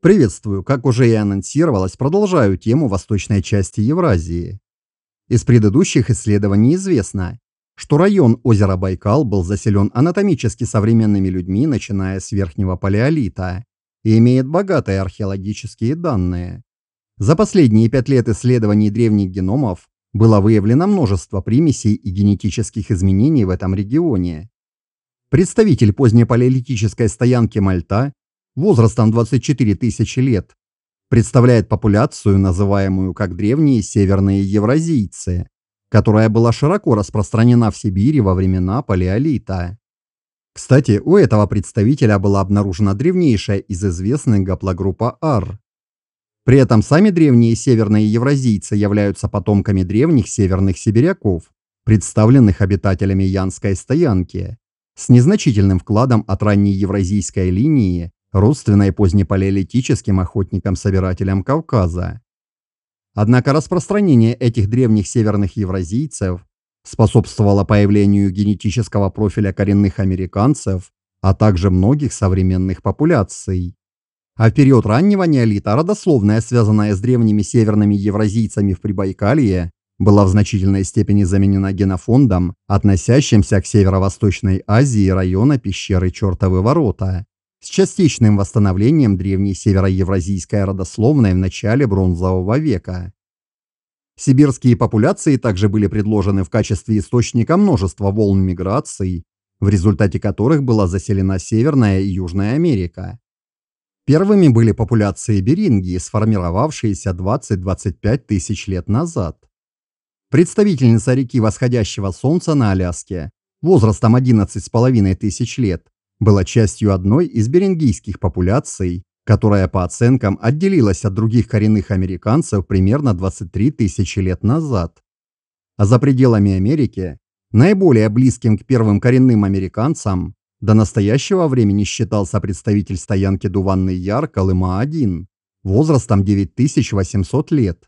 Приветствую, как уже и анонсировалось, продолжаю тему восточной части Евразии. Из предыдущих исследований известно, что район озера Байкал был заселен анатомически современными людьми, начиная с верхнего палеолита, и имеет богатые археологические данные. За последние пять лет исследований древних геномов было выявлено множество примесей и генетических изменений в этом регионе. Представитель позднепалеолитической стоянки Мальта возрастом 24 тысячи лет, представляет популяцию, называемую как древние северные евразийцы, которая была широко распространена в Сибири во времена Палеолита. Кстати, у этого представителя была обнаружена древнейшая из известных гаплогруппа R. При этом сами древние северные евразийцы являются потомками древних северных сибиряков, представленных обитателями Янской стоянки, с незначительным вкладом от ранней евразийской линии родственной позднепалеолитическим охотникам-собирателям Кавказа. Однако распространение этих древних северных евразийцев способствовало появлению генетического профиля коренных американцев, а также многих современных популяций. А в период раннего неолита родословная, связанная с древними северными евразийцами в Прибайкалье, была в значительной степени заменена генофондом, относящимся к северо-восточной Азии района пещеры Чертовы Ворота с частичным восстановлением древней североевразийской родословной в начале бронзового века. Сибирские популяции также были предложены в качестве источника множества волн миграций, в результате которых была заселена Северная и Южная Америка. Первыми были популяции Берингии, сформировавшиеся 20-25 тысяч лет назад. Представительница реки восходящего солнца на Аляске, возрастом 11,5 тысяч лет, была частью одной из берингийских популяций, которая, по оценкам, отделилась от других коренных американцев примерно 23 тысячи лет назад. А за пределами Америки, наиболее близким к первым коренным американцам, до настоящего времени считался представитель стоянки Дуванный Яр Колыма-1, возрастом 9800 лет.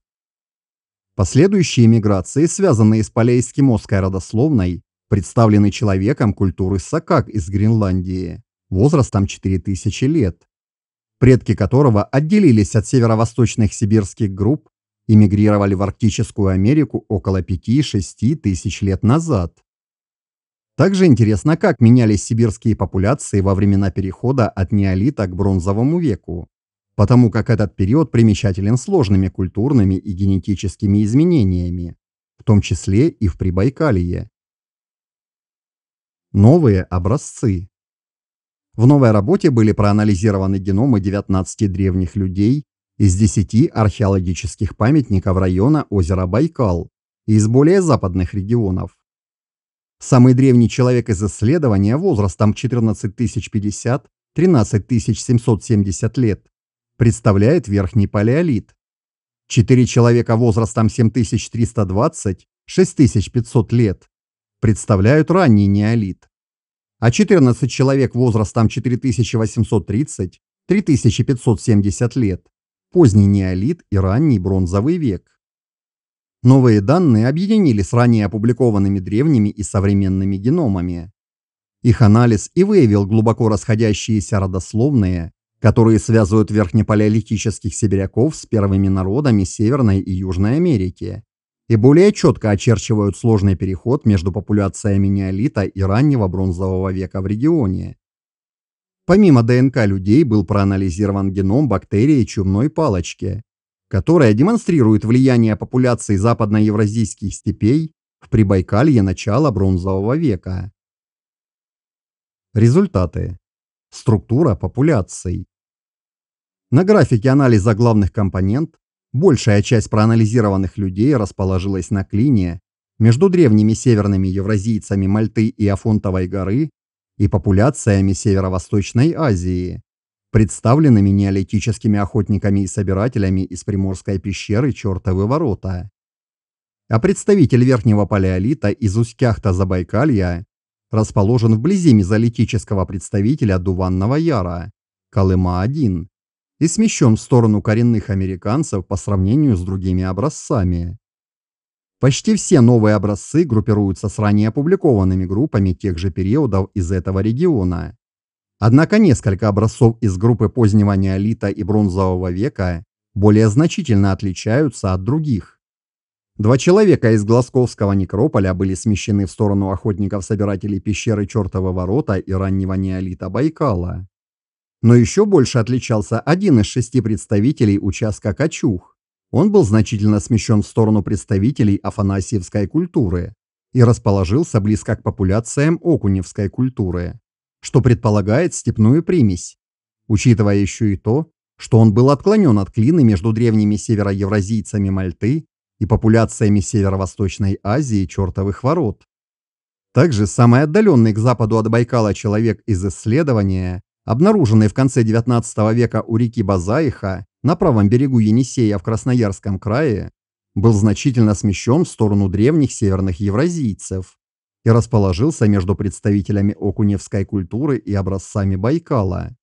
Последующие миграции, связанные с палеоэскимосской родословной, представленный человеком культуры Сакак из Гренландии, возрастом 4000 лет, предки которого отделились от северо-восточных сибирских групп и мигрировали в Арктическую Америку около 5-6 тысяч лет назад. Также интересно, как менялись сибирские популяции во времена перехода от неолита к бронзовому веку, потому как этот период примечателен сложными культурными и генетическими изменениями, в том числе и в Прибайкалье новые образцы. В новой работе были проанализированы геномы 19 древних людей из 10 археологических памятников района озера Байкал и из более западных регионов. Самый древний человек из исследования возрастом 14050-13770 лет представляет верхний палеолит. Четыре человека возрастом 7320-6500 лет представляют ранний неолит. А 14 человек возрастом 4830-3570 лет – поздний неолит и ранний бронзовый век. Новые данные объединили с ранее опубликованными древними и современными геномами. Их анализ и выявил глубоко расходящиеся родословные, которые связывают верхнепалеолитических сибиряков с первыми народами Северной и Южной Америки и более четко очерчивают сложный переход между популяциями неолита и раннего бронзового века в регионе. Помимо ДНК людей был проанализирован геном бактерии чумной палочки, которая демонстрирует влияние популяций западноевразийских степей в Прибайкалье начала бронзового века. Результаты. Структура популяций. На графике анализа главных компонент Большая часть проанализированных людей расположилась на клине между древними северными евразийцами Мальты и Афонтовой горы и популяциями Северо-Восточной Азии, представленными неолитическими охотниками и собирателями из Приморской пещеры Чертовы ворота. А представитель Верхнего Палеолита из Усть-Кяхта-Забайкалья расположен вблизи мезолитического представителя Дуванного Яра, Колыма-1, и смещен в сторону коренных американцев по сравнению с другими образцами. Почти все новые образцы группируются с ранее опубликованными группами тех же периодов из этого региона. Однако несколько образцов из группы позднего неолита и бронзового века более значительно отличаются от других. Два человека из Глазковского некрополя были смещены в сторону охотников-собирателей пещеры Чертова Ворота и раннего неолита Байкала. Но еще больше отличался один из шести представителей участка Качух. Он был значительно смещен в сторону представителей афанасьевской культуры и расположился близко к популяциям окуневской культуры, что предполагает степную примесь, учитывая еще и то, что он был отклонен от клины между древними североевразийцами Мальты и популяциями Северо-Восточной Азии чертовых ворот. Также самый отдаленный к западу от Байкала человек из исследования Обнаруженный в конце XIX века у реки Базаиха на правом берегу Енисея в Красноярском крае, был значительно смещен в сторону древних северных евразийцев и расположился между представителями окуневской культуры и образцами Байкала.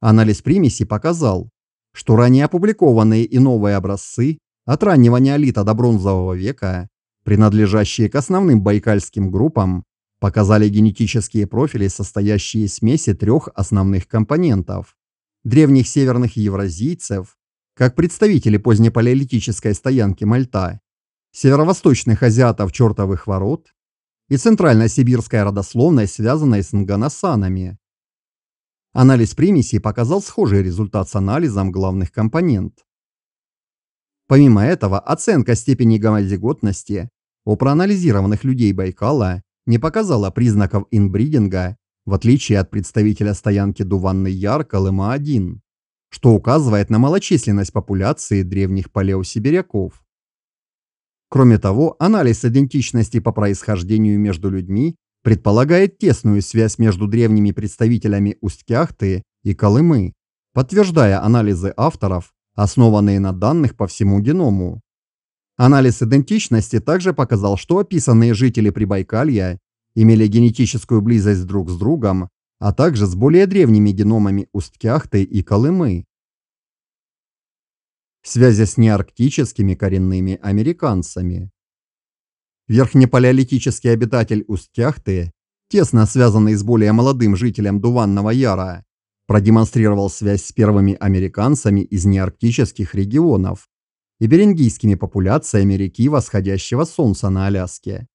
Анализ примеси показал, что ранее опубликованные и новые образцы от раннего неолита до бронзового века, принадлежащие к основным байкальским группам, Показали генетические профили, состоящие из смеси трех основных компонентов – древних северных евразийцев, как представители позднепалеолитической стоянки Мальта, северо-восточных азиатов чертовых ворот и центрально-сибирской родословной, связанной с нганасанами. Анализ примесей показал схожий результат с анализом главных компонент. Помимо этого, оценка степени гомозиготности у проанализированных людей Байкала не показала признаков инбридинга, в отличие от представителя стоянки Дуванный Яр Колыма-1, что указывает на малочисленность популяции древних палеосибиряков. Кроме того, анализ идентичности по происхождению между людьми предполагает тесную связь между древними представителями Усть-Кяхты и Колымы, подтверждая анализы авторов, основанные на данных по всему геному. Анализ идентичности также показал, что описанные жители Прибайкалья имели генетическую близость друг с другом, а также с более древними геномами Усткяхты кяхты и Колымы. Связи с неарктическими коренными американцами. Верхнепалеолитический обитатель Усткяхты, тесно связанный с более молодым жителем Дуванного Яра, продемонстрировал связь с первыми американцами из неарктических регионов и берингийскими популяциями реки восходящего солнца на Аляске.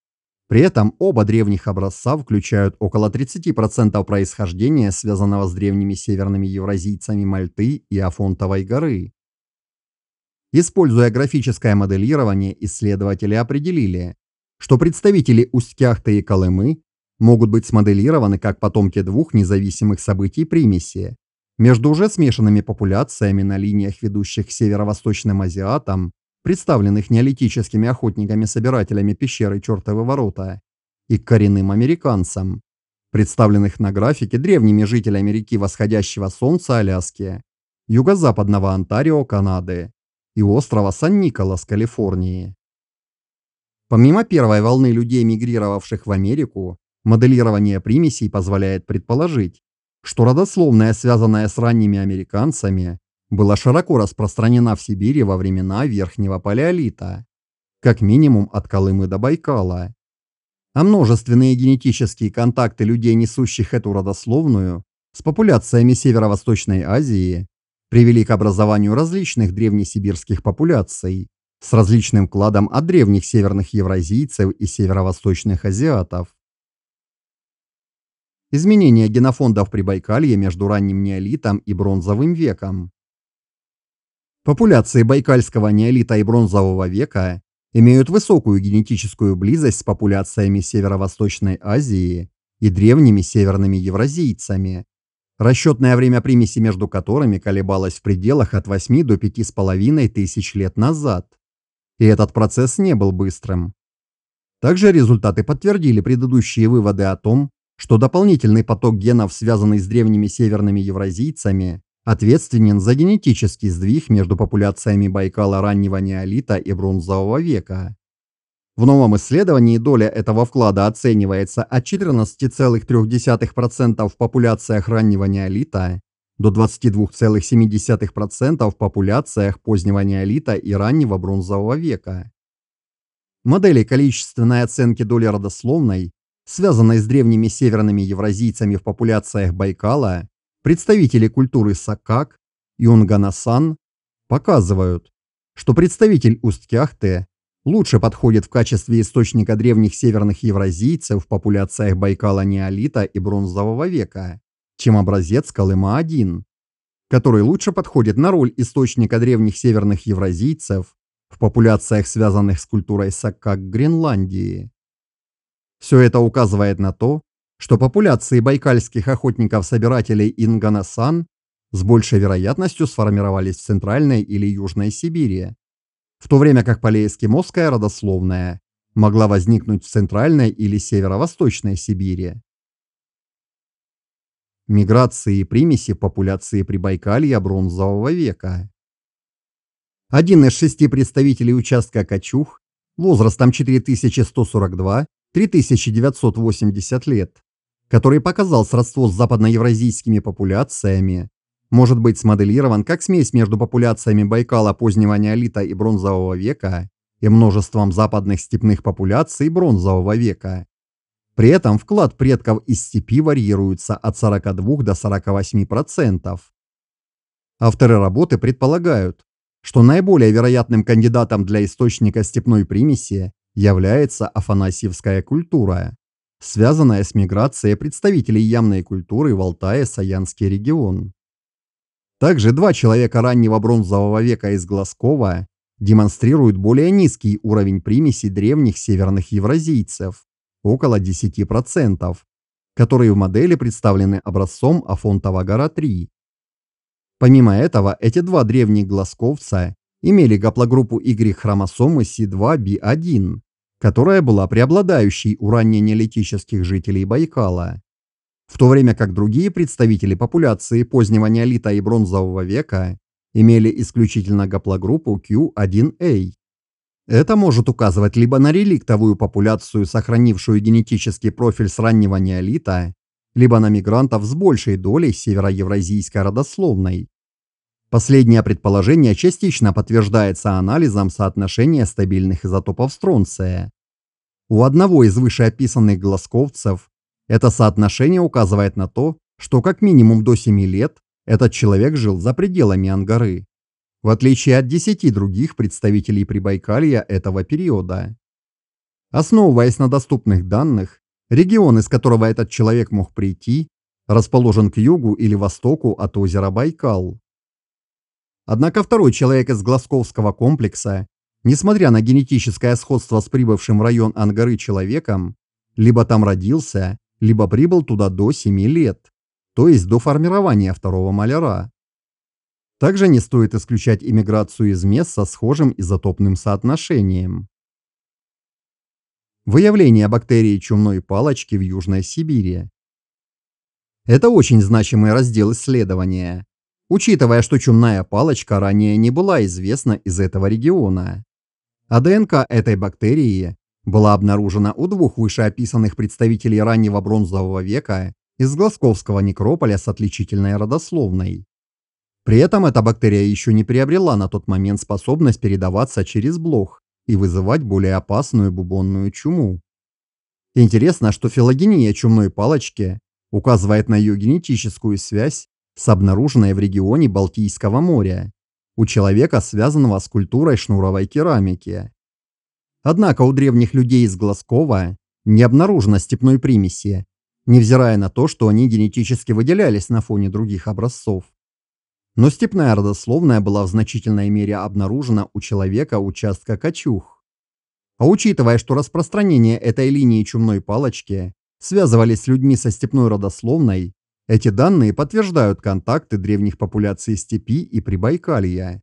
При этом оба древних образца включают около 30% происхождения, связанного с древними северными евразийцами Мальты и Афонтовой горы. Используя графическое моделирование, исследователи определили, что представители Усть-Кяхты и Колымы могут быть смоделированы как потомки двух независимых событий примеси между уже смешанными популяциями на линиях, ведущих к северо-восточным азиатам, представленных неолитическими охотниками-собирателями пещеры Чертовы Ворота, и коренным американцам, представленных на графике древними жителями реки восходящего солнца Аляски, юго-западного Онтарио, Канады и острова Сан-Николас, Калифорнии. Помимо первой волны людей, мигрировавших в Америку, моделирование примесей позволяет предположить, что родословная, связанная с ранними американцами, была широко распространена в Сибири во времена Верхнего Палеолита, как минимум от Колымы до Байкала. А множественные генетические контакты людей, несущих эту родословную, с популяциями Северо-Восточной Азии привели к образованию различных древнесибирских популяций с различным кладом от древних северных евразийцев и северо-восточных азиатов. Изменения генофонда в Прибайкалье между ранним неолитом и бронзовым веком. Популяции байкальского неолита и бронзового века имеют высокую генетическую близость с популяциями Северо-Восточной Азии и древними северными евразийцами, расчетное время примеси между которыми колебалось в пределах от 8 до 5,5 тысяч лет назад. И этот процесс не был быстрым. Также результаты подтвердили предыдущие выводы о том, что дополнительный поток генов, связанный с древними северными евразийцами, ответственен за генетический сдвиг между популяциями Байкала раннего неолита и бронзового века. В новом исследовании доля этого вклада оценивается от 14,3% в популяциях раннего неолита до 22,7% в популяциях позднего неолита и раннего бронзового века. Модели количественной оценки доли родословной связанной с древними северными евразийцами в популяциях Байкала, представители культуры Сакак, Юнганасан, показывают, что представитель Усть-Кяхте лучше подходит в качестве источника древних северных евразийцев в популяциях Байкала неолита и бронзового века, чем образец Колыма-1, который лучше подходит на роль источника древних северных евразийцев в популяциях, связанных с культурой Сакак Гренландии. Все это указывает на то, что популяции байкальских охотников-собирателей ингана с большей вероятностью сформировались в Центральной или Южной Сибири, в то время как полиэскимосская родословная могла возникнуть в Центральной или Северо-Восточной Сибири. Миграции и примеси популяции Прибайкалья бронзового века. Один из шести представителей участка Качух возрастом 4142 3980 лет, который показал сродство с западноевразийскими популяциями, может быть смоделирован как смесь между популяциями Байкала позднего неолита и бронзового века и множеством западных степных популяций бронзового века. При этом вклад предков из степи варьируется от 42 до 48%. Авторы работы предполагают, что наиболее вероятным кандидатом для источника степной примеси является афанасьевская культура, связанная с миграцией представителей ямной культуры в Алтае-Саянский регион. Также два человека раннего бронзового века из Глазкова демонстрируют более низкий уровень примеси древних северных евразийцев – около 10%, которые в модели представлены образцом Афонтова гора-3. Помимо этого, эти два древних глазковца имели гаплогруппу Y-хромосомы C2B1, которая была преобладающей у неолитических жителей Байкала, в то время как другие представители популяции позднего неолита и бронзового века имели исключительно гаплогруппу Q1A. Это может указывать либо на реликтовую популяцию, сохранившую генетический профиль с раннего неолита, либо на мигрантов с большей долей североевразийской родословной. Последнее предположение частично подтверждается анализом соотношения стабильных изотопов стронция, у одного из вышеописанных глазковцев это соотношение указывает на то, что как минимум до 7 лет этот человек жил за пределами Ангары, в отличие от 10 других представителей Прибайкалья этого периода. Основываясь на доступных данных, регион, из которого этот человек мог прийти, расположен к югу или востоку от озера Байкал. Однако второй человек из Глазковского комплекса Несмотря на генетическое сходство с прибывшим в район Ангары человеком, либо там родился, либо прибыл туда до 7 лет, то есть до формирования второго маляра. Также не стоит исключать иммиграцию из мест со схожим изотопным соотношением. Выявление бактерии чумной палочки в Южной Сибири. Это очень значимый раздел исследования, учитывая, что чумная палочка ранее не была известна из этого региона а ДНК этой бактерии была обнаружена у двух вышеописанных представителей раннего бронзового века из Глазковского некрополя с отличительной родословной. При этом эта бактерия еще не приобрела на тот момент способность передаваться через блох и вызывать более опасную бубонную чуму. Интересно, что филогения чумной палочки указывает на ее генетическую связь с обнаруженной в регионе Балтийского моря у человека, связанного с культурой шнуровой керамики. Однако у древних людей из Глазкова не обнаружено степной примеси, невзирая на то, что они генетически выделялись на фоне других образцов. Но степная родословная была в значительной мере обнаружена у человека участка кочух. А учитывая, что распространение этой линии чумной палочки связывались с людьми со степной родословной, эти данные подтверждают контакты древних популяций степи и Прибайкалья.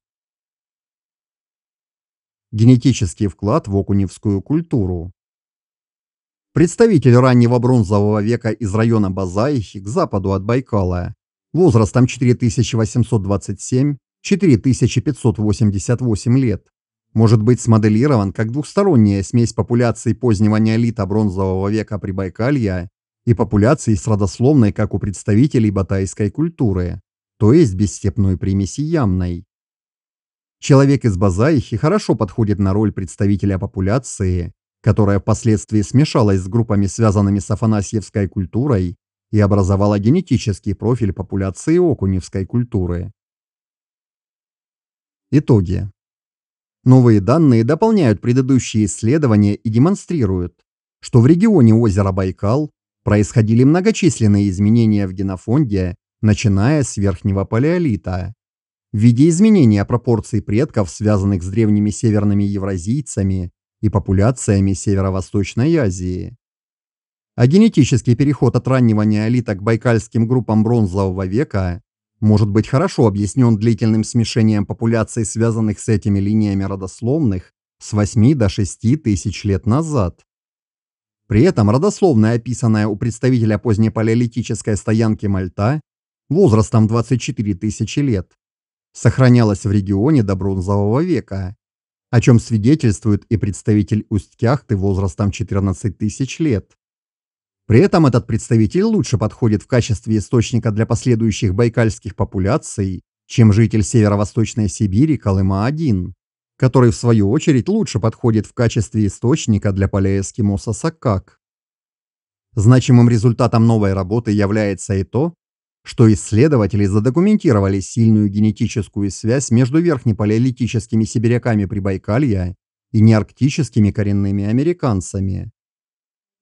Генетический вклад в окуневскую культуру Представитель раннего бронзового века из района Базаихи к западу от Байкала, возрастом 4827-4588 лет, может быть смоделирован как двухсторонняя смесь популяций позднего неолита бронзового века Прибайкалья и популяции с родословной, как у представителей батайской культуры, то есть без степной примеси ямной. Человек из Базаихи хорошо подходит на роль представителя популяции, которая впоследствии смешалась с группами, связанными с афанасьевской культурой, и образовала генетический профиль популяции окуневской культуры. Итоги. Новые данные дополняют предыдущие исследования и демонстрируют, что в регионе озера Байкал Происходили многочисленные изменения в генофонде, начиная с верхнего палеолита. В виде изменения пропорций предков, связанных с древними северными евразийцами и популяциями Северо-Восточной Азии. А генетический переход от раннего неолита к байкальским группам бронзового века может быть хорошо объяснен длительным смешением популяций, связанных с этими линиями родословных, с 8 до 6 тысяч лет назад. При этом родословная, описанная у представителя позднепалеолитической стоянки Мальта, возрастом 24 тысячи лет, сохранялась в регионе до бронзового века, о чем свидетельствует и представитель Усть-Кяхты возрастом 14 тысяч лет. При этом этот представитель лучше подходит в качестве источника для последующих байкальских популяций, чем житель северо-восточной Сибири Колыма-1 который в свою очередь лучше подходит в качестве источника для поля эскимоса Значимым результатом новой работы является и то, что исследователи задокументировали сильную генетическую связь между верхнепалеолитическими сибиряками Прибайкалья и неарктическими коренными американцами.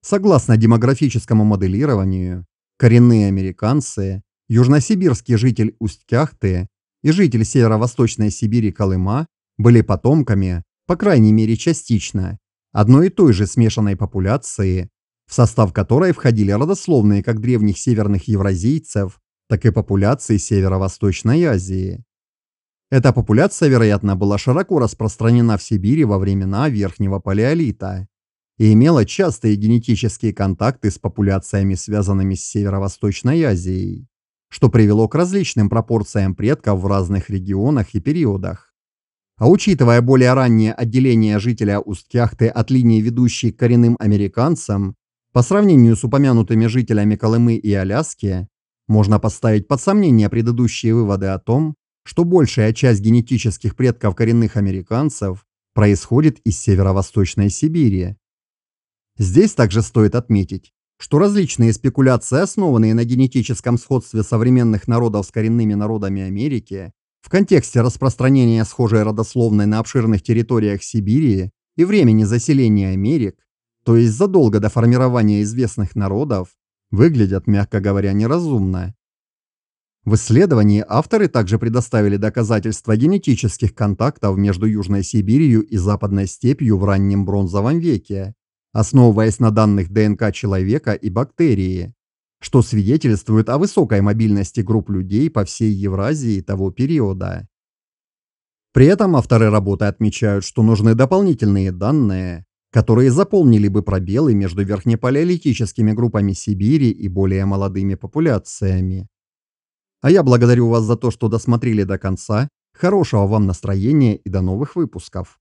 Согласно демографическому моделированию, коренные американцы, южносибирский житель Усть-Кяхты и житель северо-восточной Сибири Колыма были потомками, по крайней мере частично, одной и той же смешанной популяции, в состав которой входили родословные как древних северных евразийцев, так и популяции Северо-Восточной Азии. Эта популяция, вероятно, была широко распространена в Сибири во времена Верхнего Палеолита и имела частые генетические контакты с популяциями, связанными с Северо-Восточной Азией, что привело к различным пропорциям предков в разных регионах и периодах. А учитывая более раннее отделение жителя Усть-Кяхты от линии, ведущей к коренным американцам, по сравнению с упомянутыми жителями Колымы и Аляски, можно поставить под сомнение предыдущие выводы о том, что большая часть генетических предков коренных американцев происходит из северо-восточной Сибири. Здесь также стоит отметить, что различные спекуляции, основанные на генетическом сходстве современных народов с коренными народами Америки, в контексте распространения схожей родословной на обширных территориях Сибири и времени заселения Америк, то есть задолго до формирования известных народов, выглядят, мягко говоря, неразумно. В исследовании авторы также предоставили доказательства генетических контактов между Южной Сибирью и Западной степью в раннем бронзовом веке, основываясь на данных ДНК человека и бактерии, что свидетельствует о высокой мобильности групп людей по всей Евразии того периода. При этом авторы работы отмечают, что нужны дополнительные данные, которые заполнили бы пробелы между верхнепалеолитическими группами Сибири и более молодыми популяциями. А я благодарю вас за то, что досмотрели до конца. Хорошего вам настроения и до новых выпусков.